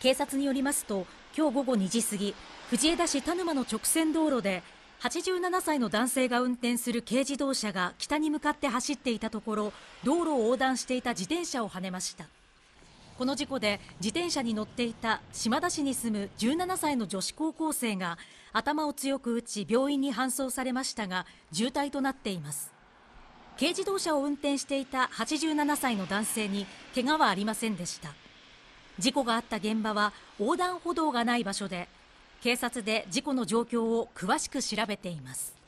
警察によりますと今日午後2時過ぎ藤枝市田沼の直線道路で87歳の男性が運転する軽自動車が北に向かって走っていたところ道路を横断していた自転車をはねましたこの事故で自転車に乗っていた島田市に住む17歳の女子高校生が頭を強く打ち病院に搬送されましたが重体となっています軽自動車を運転していた87歳の男性に怪我はありませんでした事故があった現場は横断歩道がない場所で警察で事故の状況を詳しく調べています